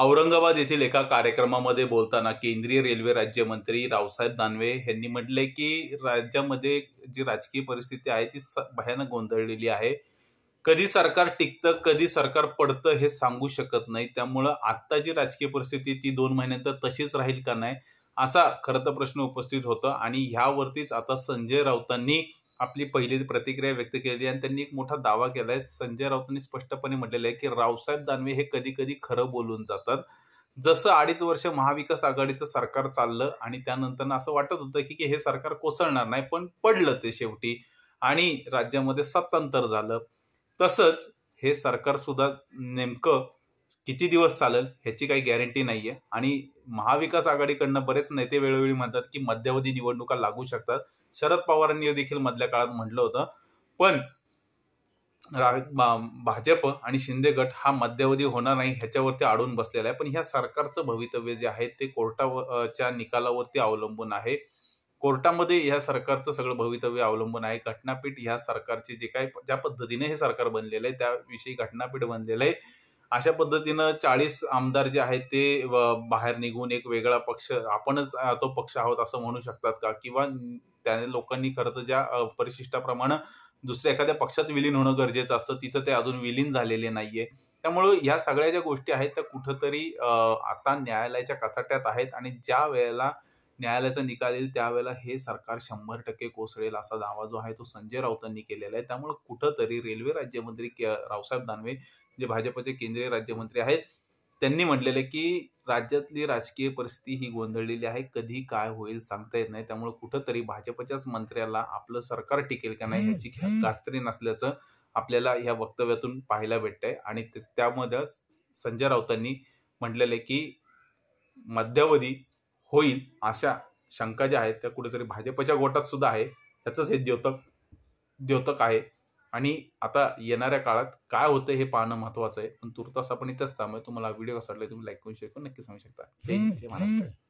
औरंगाबाद येथील एका कार्यक्रमामध्ये बोलताना केंद्रीय रेल्वे राज्यमंत्री रावसाहेब दानवे यांनी म्हटले की राज्यामध्ये जी राजकीय परिस्थिती आहे ती भयानक गोंधळलेली आहे कधी सरकार टिकतं कधी सरकार पडतं हे सांगू शकत नाही त्यामुळं आत्ता जी राजकीय परिस्थिती ती दोन महिन्यानंतर तशीच राहील का नाही असा खरं तर प्रश्न उपस्थित होता आणि ह्यावरतीच आता संजय राऊतांनी आपली पहिली प्रतिक्रिया व्यक्त केली आणि त्यांनी एक मोठा दावा केलाय संजय राऊतांनी स्पष्टपणे म्हटलेलं आहे की रावसाहेब दानवे हे कधी कधी खरं बोलून जातात जसं अडीच वर्ष महाविकास आघाडीचं सरकार चाललं आणि त्यानंतर असं वाटत होतं की हे सरकार कोसळणार नाही पण पडलं ते शेवटी आणि राज्यामध्ये सत्तांतर झालं तसंच हे सरकार सुद्धा नेमकं किती दिवस चालेल ह्याची काही गॅरंटी नाही आहे आणि महाविकास आघाडीकडनं बरेच नेते वेळोवेळी म्हणतात की मध्यावधी निवडणुका लागू शकतात शरद पवारांनी देखील मधल्या काळात म्हटलं होतं पण भाजप आणि शिंदे गट हा मध्यावधी होणार नाही ह्याच्यावरती आडून बसलेला आहे पण ह्या सरकारचं भवितव्य जे आहे ते कोर्टाच्या निकालावरती अवलंबून आहे कोर्टामध्ये ह्या सरकारचं सगळं भवितव्य अवलंबून आहे घटनापीठ ह्या सरकारचे जे काय ज्या पद्धतीने हे सरकार बनलेलं आहे त्याविषयी घटनापीठ बनलेलं आहे अशा पद्धतीनं चाळीस आमदार जे आहेत ते बाहेर निघून एक वेगळा पक्ष आपणच तो पक्ष आहोत असं म्हणू शकतात का किंवा त्या लोकांनी खरं तर ज्या परिशिष्टाप्रमाणे दुसऱ्या एखाद्या पक्षात विलीन होणं गरजेचं असतं तिथं ते अजून विलीन झालेले नाहीये त्यामुळं ह्या सगळ्या ज्या गोष्टी आहेत त्या कुठंतरी आता न्यायालयाच्या कचाट्यात आहेत आणि ज्या वेळेला न्यायालयाचा निकाल येईल त्यावेळेला हे सरकार शंभर टक्के कोसळेल असा दावा जो आहे तो संजय राऊतांनी केलेला आहे त्यामुळे कुठंतरी रेल्वे राज्यमंत्री रावसाहेब दानवे जे भाजपचे केंद्रीय राज्यमंत्री आहेत त्यांनी म्हटलेले की राज्यातली राजकीय परिस्थिती ही गोंधळलेली आहे कधी काय होईल सांगता येत नाही त्यामुळे कुठंतरी भाजपच्याच मंत्र्याला आपलं सरकार टिकेल का नाही याची खात्री नसल्याचं आपल्याला या वक्तव्यातून पाहायला आहे आणि त्यामध्ये संजय राऊतांनी म्हटलेले की मध्यावधी होईल अशा शंका ज्या आहेत त्या कुठेतरी भाजपच्या गोटात सुद्धा आहे त्याचंच हे द्योतक द्योतक आहे आणि आता येणाऱ्या काळात काय होतं हे पाहणं महत्त्वाचं आहे पण तुर्तास आपण इथंच थांबूया तुम्हाला व्हिडिओ कसा तुम्ही लाईक करून शेअर करून नक्की सांगू शकता जय